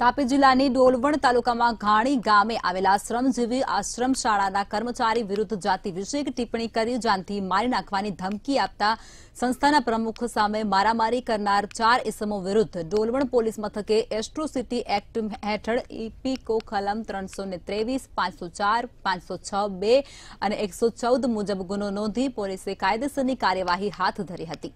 તાપી જિલ્લાની ડોલવણ તાલુકામાં ઘાણી ગામે આવેલા શ્રમજીવી આશ્રમ શાળાના કર્મચારી વિરુદ્ધ જાતિ વિષયક ટિપ્પણી કરી જાનથી મારી નાખવાની ધમકી આપતા સંસ્થાના પ્રમુખ સામે મારામારી કરનાર ચાર ઇસમો વિરુદ્ધ ડોલવણ પોલીસ મથકે એસ્ટ્રોસિટી એક્ટ હેઠળ ઇપીકો કલમ ત્રણસો ને ત્રેવીસ પાંચસો ચાર પાંચસો છ બે અને એકસો ચૌદ મુજબ ગુનો નોંધી પોલીસે કાયદેસરની કાર્યવાહી હાથ ધરી હતી